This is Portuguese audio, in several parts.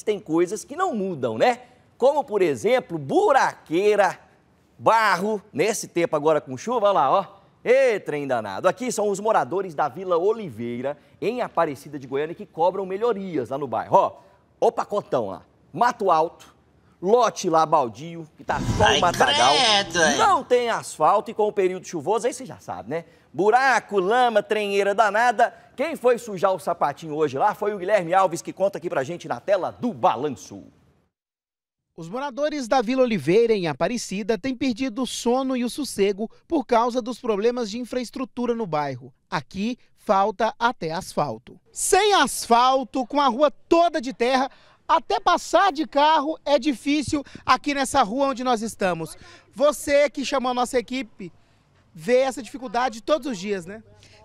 Mas tem coisas que não mudam, né? Como, por exemplo, buraqueira, barro, nesse tempo agora com chuva, olha lá, ó. Ê, trem danado. Aqui são os moradores da Vila Oliveira, em Aparecida de Goiânia, que cobram melhorias lá no bairro. Ó, o pacotão lá. Mato alto, lote lá baldio, que tá só o matagal. Credo. É. Não tem asfalto e com o período chuvoso, aí você já sabe, né? Buraco, lama, trenheira danada. Quem foi sujar o sapatinho hoje lá foi o Guilherme Alves, que conta aqui pra gente na tela do Balanço. Os moradores da Vila Oliveira, em Aparecida, têm perdido o sono e o sossego por causa dos problemas de infraestrutura no bairro. Aqui falta até asfalto. Sem asfalto, com a rua toda de terra, até passar de carro é difícil aqui nessa rua onde nós estamos. Você que chamou a nossa equipe vê essa dificuldade todos os dias, né?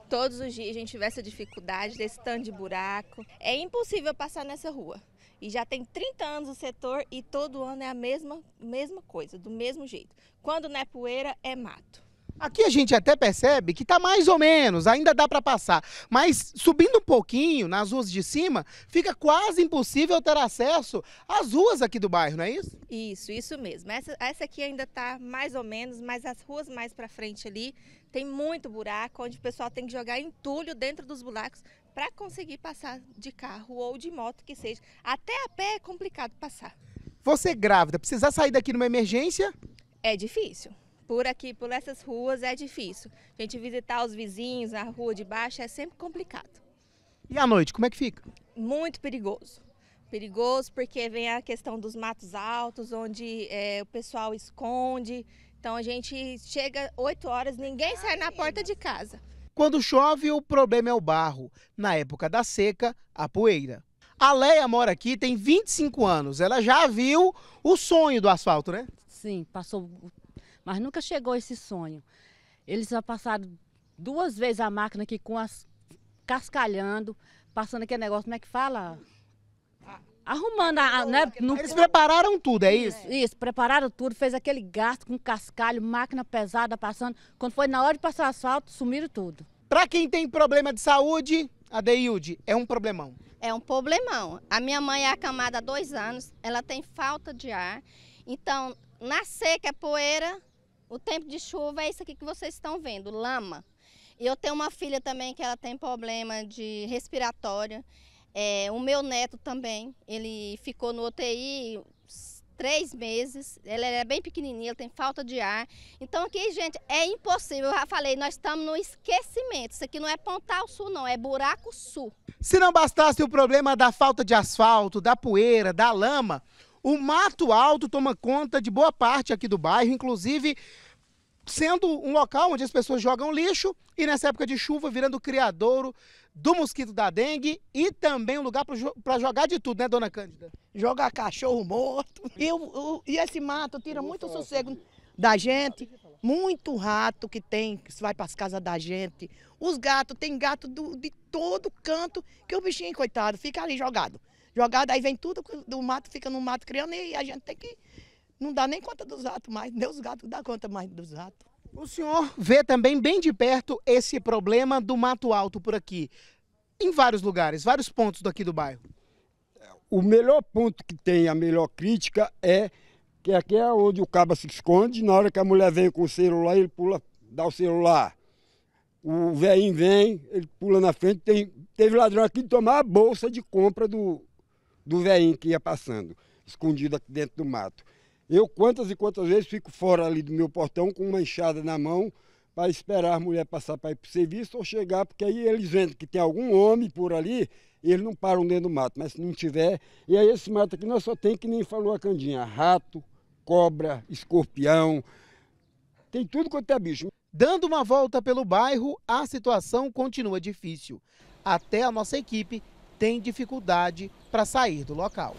Todos os dias a gente vê essa dificuldade desse tanto de buraco. É impossível passar nessa rua. E já tem 30 anos o setor e todo ano é a mesma, mesma coisa, do mesmo jeito. Quando não é poeira, é mato. Aqui a gente até percebe que está mais ou menos, ainda dá para passar. Mas subindo um pouquinho nas ruas de cima, fica quase impossível ter acesso às ruas aqui do bairro, não é isso? Isso, isso mesmo. Essa, essa aqui ainda está mais ou menos, mas as ruas mais para frente ali tem muito buraco, onde o pessoal tem que jogar entulho dentro dos buracos para conseguir passar de carro ou de moto que seja. Até a pé é complicado passar. Você grávida, precisar sair daqui numa emergência? É difícil por aqui, por essas ruas, é difícil. A gente visitar os vizinhos, a rua de baixo, é sempre complicado. E à noite, como é que fica? Muito perigoso. Perigoso porque vem a questão dos matos altos, onde é, o pessoal esconde. Então a gente chega 8 horas, ninguém ah, sai na porta é de casa. Quando chove, o problema é o barro. Na época da seca, a poeira. A Leia mora aqui, tem 25 anos. Ela já viu o sonho do asfalto, né? Sim, passou mas nunca chegou esse sonho. Eles já passaram duas vezes a máquina aqui com as cascalhando, passando aquele negócio, como é que fala? Arrumando a. Né, no... Eles prepararam tudo, é isso? É. isso? prepararam tudo, fez aquele gasto com cascalho, máquina pesada passando. Quando foi na hora de passar asfalto, sumiram tudo. Para quem tem problema de saúde, Adeilde, é um problemão. É um problemão. A minha mãe é acamada há dois anos, ela tem falta de ar. Então, na seca é poeira, o tempo de chuva é isso aqui que vocês estão vendo, lama. E eu tenho uma filha também que ela tem problema de respiratória. É, o meu neto também, ele ficou no UTI três meses, ela é bem pequenininha, tem falta de ar. Então aqui, gente, é impossível. Eu já falei, nós estamos no esquecimento. Isso aqui não é Pontal Sul, não, é Buraco Sul. Se não bastasse o problema da falta de asfalto, da poeira, da lama, o Mato Alto toma conta de boa parte aqui do bairro, inclusive sendo um local onde as pessoas jogam lixo e nessa época de chuva virando criadouro do mosquito da dengue e também um lugar para jogar de tudo, né, dona Cândida? Jogar cachorro morto. E, o, e esse mato tira muito sossego da gente, muito rato que tem, que vai para as casas da gente. Os gatos, tem gato do, de todo canto que o bichinho, coitado, fica ali jogado jogado, aí vem tudo do mato, fica no mato criando e a gente tem que. Não dá nem conta dos ratos mais, nem os gatos dá conta mais dos ratos. O senhor vê também bem de perto esse problema do mato alto por aqui, em vários lugares, vários pontos daqui do bairro. O melhor ponto que tem, a melhor crítica é que aqui é onde o caba se esconde, na hora que a mulher vem com o celular, ele pula, dá o celular. O velhinho vem, ele pula na frente, tem, teve ladrão aqui de tomar a bolsa de compra do, do veinho que ia passando, escondido aqui dentro do mato. Eu quantas e quantas vezes fico fora ali do meu portão com uma enxada na mão para esperar a mulher passar para ir para o serviço ou chegar, porque aí eles vendo que tem algum homem por ali, eles não param dentro do mato, mas se não tiver, e aí esse mato aqui nós só tem que nem falou a Candinha, rato, cobra, escorpião, tem tudo quanto é bicho. Dando uma volta pelo bairro, a situação continua difícil. Até a nossa equipe tem dificuldade para sair do local.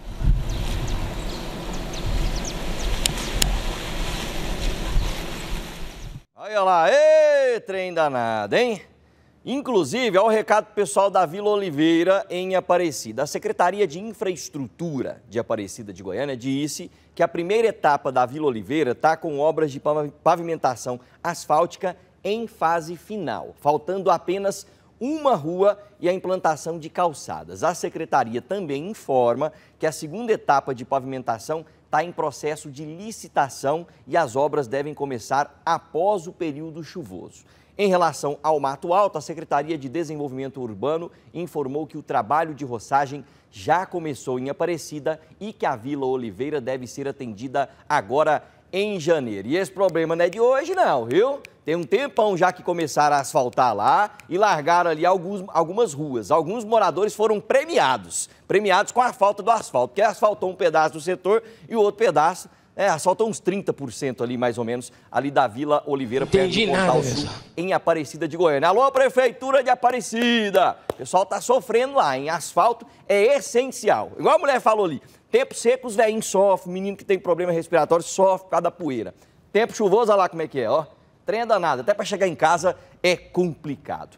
Olha lá, ê, trem danado, hein? Inclusive, ao recado pessoal da Vila Oliveira em Aparecida. A Secretaria de Infraestrutura de Aparecida de Goiânia disse que a primeira etapa da Vila Oliveira está com obras de pavimentação asfáltica em fase final, faltando apenas uma rua e a implantação de calçadas. A secretaria também informa que a segunda etapa de pavimentação está em processo de licitação e as obras devem começar após o período chuvoso. Em relação ao Mato Alto, a Secretaria de Desenvolvimento Urbano informou que o trabalho de roçagem já começou em Aparecida e que a Vila Oliveira deve ser atendida agora em janeiro. E esse problema não é de hoje, não, viu? Tem um tempão já que começaram a asfaltar lá e largaram ali alguns, algumas ruas. Alguns moradores foram premiados, premiados com a falta do asfalto, porque asfaltou um pedaço do setor e o outro pedaço é, assalta uns 30% ali, mais ou menos, ali da Vila Oliveira, Entendi perto do Portal nada, Sul, mesmo. em Aparecida de Goiânia. Alô, Prefeitura de Aparecida! O pessoal tá sofrendo lá, em asfalto é essencial. Igual a mulher falou ali, tempo seco os velhinhos sofrem, menino que tem problema respiratório sofre por causa da poeira. Tempo chuvoso, olha lá como é que é, ó. Trem é danado, até para chegar em casa é complicado.